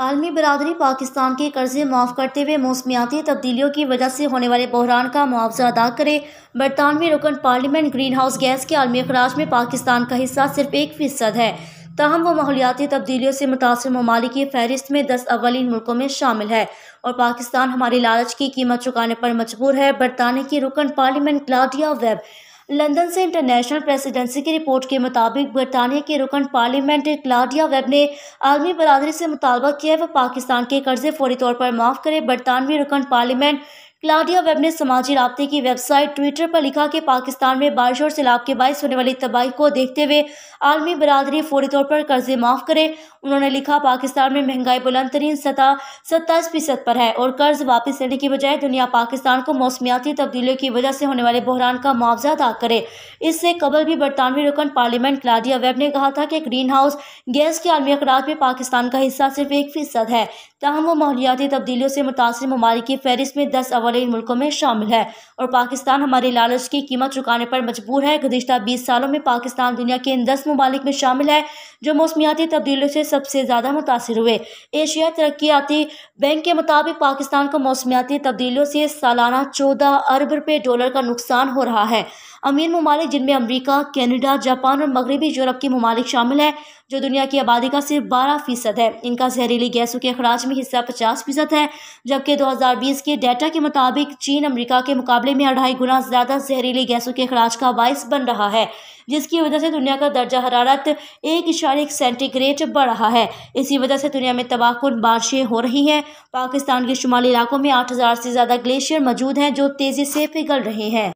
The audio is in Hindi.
आलमी बरदरी पाकिस्तान के कर्जे माफ़ करते हुए मौसमियाती तब्दीलियों की वजह से होने वाले बहरान का मुआवजा अदा करे बरतानवी रुकन पार्लियामेंट ग्रीन हाउस गैस के आलमी अखराज में पाकिस्तान का हिस्सा सिर्फ एक फ़ीसद है तहम वो माहौलियाती तब्दीलियों से मुतासर ममालिक फहरिस्त में दस अवलिन मुल्कों में शामिल है और पाकिस्तान हमारी लालच की कीमत चुकाने पर मजबूर है बरतानी की रुकन पार्लियामेंट क्लाडिया वेब लंदन से इंटरनेशनल प्रेसिडेंसी की रिपोर्ट के मुताबिक बरतानिया के रुकन पार्लियामेंट क्लाडिया वेब ने आलमी बरदरी से मुतालबा किया है वह पाकिस्तान के कर्जे फौरी तौर पर माफ़ करे बरतानवी रुकन पार्लियामेंट क्लाडिया वेब ने समाजी रबते की वेबसाइट ट्विटर पर लिखा कि पाकिस्तान में बारिश और सैलाब के बायस होने वाली तबाही को देखते हुए आलमी बरदरी फौरी तौर पर कर्जे माफ़ करे उन्होंने लिखा पाकिस्तान में महंगाई बुलंद तरीन सतह सत्ताईस फीसद पर है और कर्ज वापस लेने की बजाय दुनिया पाकिस्तान को मौसमियाती तब्दीलियों की वजह से होने वाले बहरान का मुआवजा अदा करे इससे कबल भी बरतानवी रुकन पार्लियामेंट क्लाडिया वेब ने कहा था कि ग्रीन हाउस गैस के आलमी अखराज में पाकिस्तान का हिस्सा सिर्फ एक फीसद है तहम वो माहौलियाती तब्दीलियों से मुतासर ममालिक की फहरिस्त में दस अवर और इन मुल्कों में शामिल है और पाकिस्तान हमारी लालच की कीमत चुकाने पर मजबूर है गुजशत बीस सालों में पाकिस्तान दुनिया के इन दस ममालिक में शामिल है जो मौसमियाती तब्दीलियों से सबसे ज़्यादा मुतासर हुए एशिया तरक्याती बैंक के मुताबिक पाकिस्तान को मौसमियाती तब्दीलियों से सालाना चौदह अरब रुपये डॉलर का नुकसान हो रहा है अमीर ममालिक जिनमें अमरीका कैनेडा जापान और मगरबी यूरोप के ममालिक शामिल हैं जो दुनिया की आबादी का सिर्फ बारह फ़ीसद है इनका जहरीली गैसों के अखराज में हिस्सा पचास फ़ीसद है जबकि दो हज़ार बीस के डाटा के मुताबिक चीन अमरीका के मुकाबले में अढ़ाई गुना ज़्यादा जहरीली गैसों के अखराज का बायस बन रहा है जिसकी वजह से दुनिया का दर्जा हरारत एक इशारे सेंटीग्रेड बढ़ रहा है इसी वजह से दुनिया में तबाहकुन बारिशें हो रही हैं पाकिस्तान के शुमाली इलाकों में आठ हज़ार से ज़्यादा ग्लेशियर मौजूद हैं जो तेज़ी से पिघल रहे हैं